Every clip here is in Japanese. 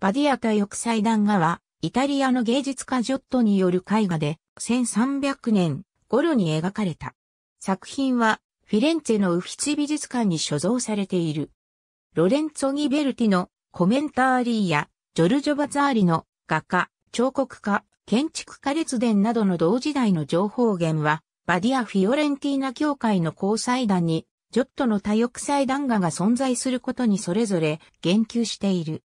バディアタ翼祭壇画は、イタリアの芸術家ジョットによる絵画で、1300年頃に描かれた。作品は、フィレンツェのウフィチ美術館に所蔵されている。ロレンツォ・ギベルティのコメンターリーや、ジョルジョ・バザーリの画家、彫刻家、建築家列伝などの同時代の情報源は、バディア・フィオレンティーナ教会の交際団に、ジョットの多翼祭団画が存在することにそれぞれ言及している。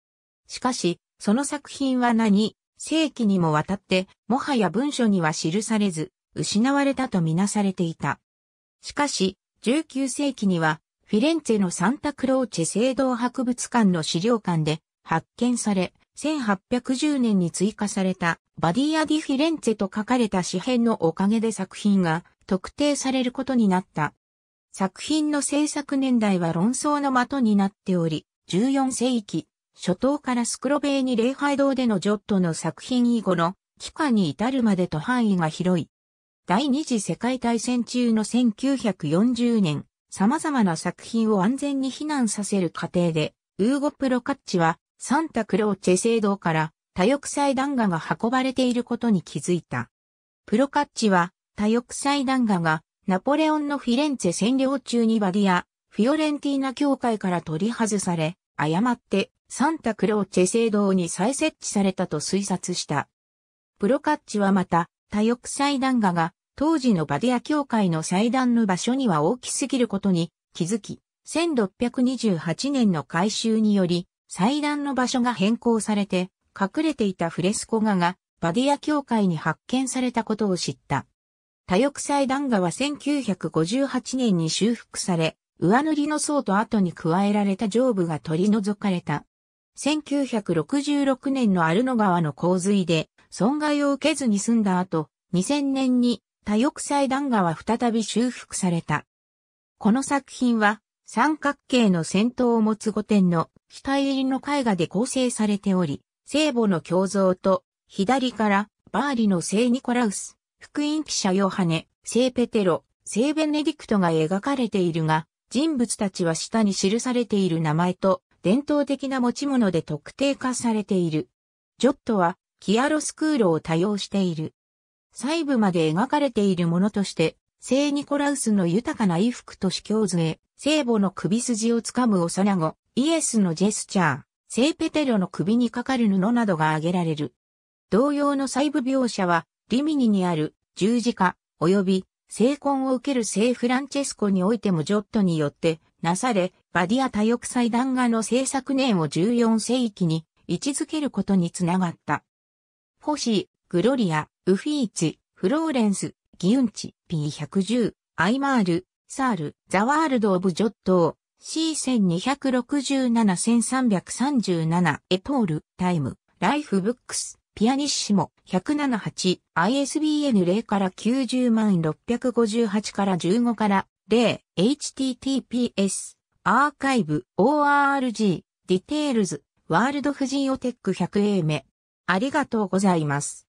しかし、その作品は何、世紀にもわたって、もはや文書には記されず、失われたとみなされていた。しかし、19世紀には、フィレンツェのサンタクローチェ聖堂博物館の資料館で発見され、1810年に追加されたバディア・ディ・フィレンツェと書かれた詩編のおかげで作品が特定されることになった。作品の制作年代は論争の的になっており、14世紀、初頭からスクロベーに礼拝堂でのジョットの作品以後の期間に至るまでと範囲が広い。第二次世界大戦中の1940年、様々な作品を安全に避難させる過程で、ウーゴ・プロカッチはサンタクローチェ聖堂から多翼祭弾画が運ばれていることに気づいた。プロカッチは多翼祭弾画がナポレオンのフィレンツェ占領中にバディア、フィオレンティーナ教会から取り外され、誤ってサンタクローチェ聖堂に再設置されたと推察した。プロカッチはまた、多翼祭壇画が当時のバディア教会の祭壇の場所には大きすぎることに気づき、1628年の改修により、祭壇の場所が変更されて、隠れていたフレスコ画がバディア教会に発見されたことを知った。多翼祭壇画は1958年に修復され、上塗りの層と後に加えられた上部が取り除かれた。1966年のアルノ川の洪水で損害を受けずに済んだ後、2000年に多翼祭壇画は再び修復された。この作品は三角形の先頭を持つ御点の額入りの絵画で構成されており、聖母の胸像と左からバーリの聖ニコラウス、福音記者ヨハネ、聖ペテロ、聖ベネディクトが描かれているが、人物たちは下に記されている名前と伝統的な持ち物で特定化されている。ジョットはキアロスクールを多用している。細部まで描かれているものとして、聖ニコラウスの豊かな衣服と司教へ、聖母の首筋をつかむ幼子、イエスのジェスチャー、聖ペテロの首にかかる布などが挙げられる。同様の細部描写は、リミニにある十字架、及び聖婚を受ける聖フランチェスコにおいてもジョットによってなされ、バディア多翼祭弾画の制作年を14世紀に位置づけることにつながった。フォシー、グロリア、ウフィーチ、フローレンス、ギウンチ、P110、アイマール、サール、ザワールド・オブ・ジョット C1267-1337 エトール、タイム、ライフブックス。ピアニッシモ 178ISBN 0から90万658から15から0 https アーカイブ org ディテールズワールドフジオテック 100A 目ありがとうございます。